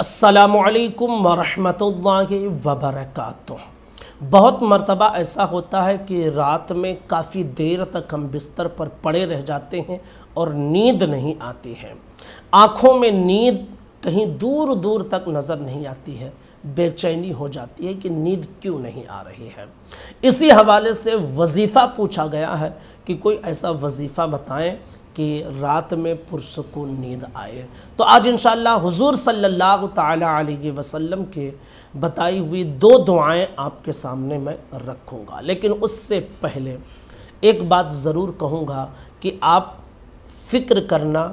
असलकम वरहमल वबरक बहुत मरतबा ऐसा होता है कि रात में काफ़ी देर तक हम बिस्तर पर पड़े रह जाते हैं और नींद नहीं आती है आँखों में नींद कहीं दूर दूर तक नज़र नहीं आती है बेचैनी हो जाती है कि नींद क्यों नहीं आ रही है इसी हवाले से वजीफ़ा पूछा गया है कि कोई ऐसा वजीफ़ा बताएं कि रात में पुरसकून नींद आए तो आज इन हुजूर सल्लल्लाहु अलैहि वसल्लम के बताई हुई दो दुआएं आपके सामने मैं रखूँगा लेकिन उससे पहले एक बात ज़रूर कहूँगा कि आप फ़िक्र करना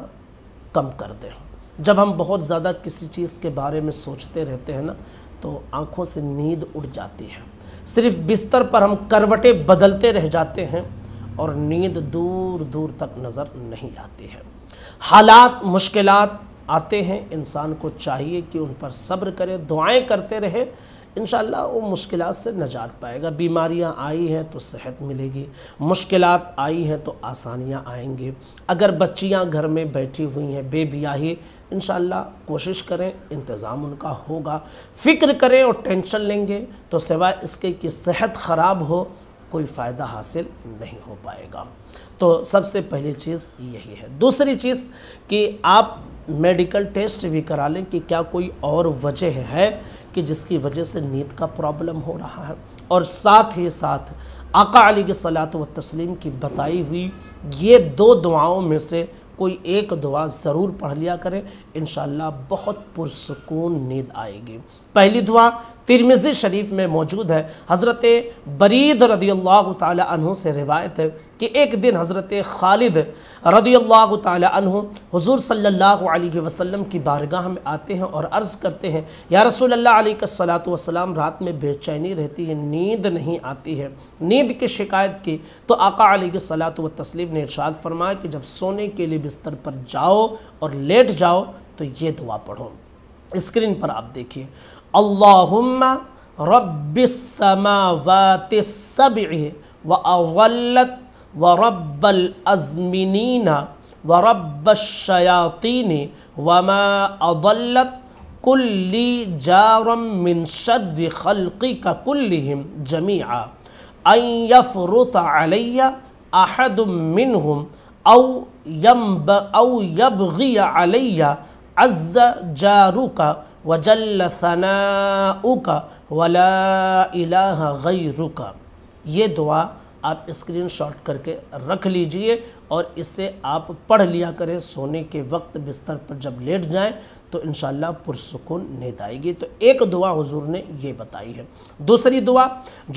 कम कर दें जब हम बहुत ज़्यादा किसी चीज़ के बारे में सोचते रहते हैं ना तो आँखों से नींद उड़ जाती है सिर्फ बिस्तर पर हम करवटें बदलते रह जाते हैं और नींद दूर दूर तक नज़र नहीं आती है हालात मुश्किलात आते हैं इंसान को चाहिए कि उन पर सब्र करे दुआएं करते रहे इन वो मुश्किल से नजात पाएगा बीमारियाँ आई हैं तो सेहत मिलेगी मुश्किल आई हैं तो आसानियाँ आएंगी अगर बच्चियाँ घर में बैठी हुई हैं बेबियाही इन कोशिश करें इंतज़ाम उनका होगा फ़िक्र करें और टेंशन लेंगे तो सिवाय इसके कि सेहत ख़राब हो कोई फ़ायदा हासिल नहीं हो पाएगा तो सबसे पहली चीज़ यही है दूसरी चीज़ कि आप मेडिकल टेस्ट भी करा लें कि क्या कोई और वजह है कि जिसकी वजह से नींद का प्रॉब्लम हो रहा है और साथ ही साथ आका अली के सलात व तस्लीम की बताई हुई ये दो दुआओं में से कोई एक दुआ ज़रूर पढ़ लिया करें इन बहुत पुरसकून नींद आएगी पहली दुआ तिरमिज़ी शरीफ में मौजूद है हज़रत बरीद रदी अल्लाह तहु से रिवायत है कि एक दिन हज़रत खालिद रदी अल्लाह तहों हजूर सल्ला वसम की बारगाह में आते हैं और अर्ज़ करते हैं या रसोल्ला वसलाम रात में बेचैनी रहती है नींद नहीं आती है नींद की शिकायत की तो आका सलात व तस्लीम ने इर्शाद फरमाया कि जब सोने के लिए बिस्तर पर जाओ और लेट जाओ तो ये दुआ पढ़ो स्क्रीन पर आप देखिए अल्लाहुम्मा रब्बिसमावात सब'i व अवलत व रब्बल अज़मिनीना व रब्बशयातीन वमा अदल्लत कुल्ली जारम मिन शद खलकी का कुल्लिम जमीआ अयफ़रुत अलैया अहद मिनहुम औ यम अलैया अज़ जारू का वजल सनाऊ का वला इलाह गैरू का ये दुआ आप स्क्रीन शॉट करके रख लीजिए और इसे आप पढ़ लिया करें सोने के वक्त बिस्तर पर जब लेट जाएं तो इन शाला पुरसकून नींद आएगी तो एक दुआ हुजूर ने यह बताई है दूसरी दुआ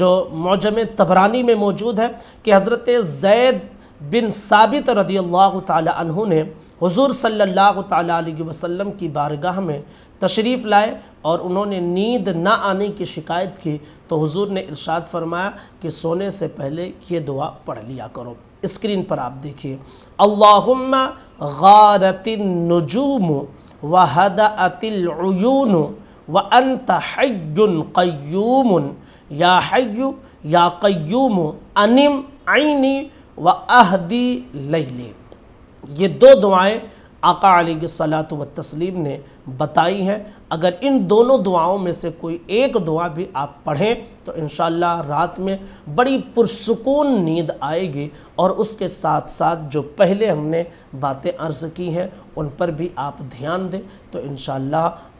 जो मौजम तबरानी में मौजूद है कि हज़रत जैद बिन साबित रदी अल्लाह ने हुजूर सल्लल्लाहु अलैहि वसल्लम की बारगाह में तशरीफ़ लाए और उन्होंने नींद ना आने की शिकायत की तो हुजूर ने इरशाद फरमाया कि सोने से पहले ये दुआ पढ़ लिया करो स्क्रीन पर आप देखिए अल्लाम नजूम व हदातिलून व अंत हयन क्यूम या हय्यु या क्यूम अनिम आइनी व अहदी लई ये दो दुआएं आका सलात व तस्लीम ने बताई हैं अगर इन दोनों दुआओं में से कोई एक दुआ भी आप पढ़ें तो इन रात में बड़ी पुरसकून नींद आएगी और उसके साथ साथ जो पहले हमने बातें अर्ज़ की हैं उन पर भी आप ध्यान दें तो इन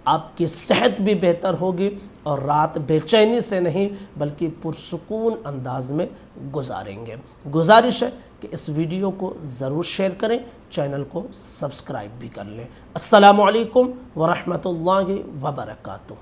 आपकी सेहत भी बेहतर होगी और रात बेचैनी से नहीं बल्कि पुरसकून अंदाज में गुजारेंगे गुजारिश है कि इस वीडियो को ज़रूर शेयर करें चैनल को सब्सक्राइब भी कर लें असलकम वरहमल वबरकू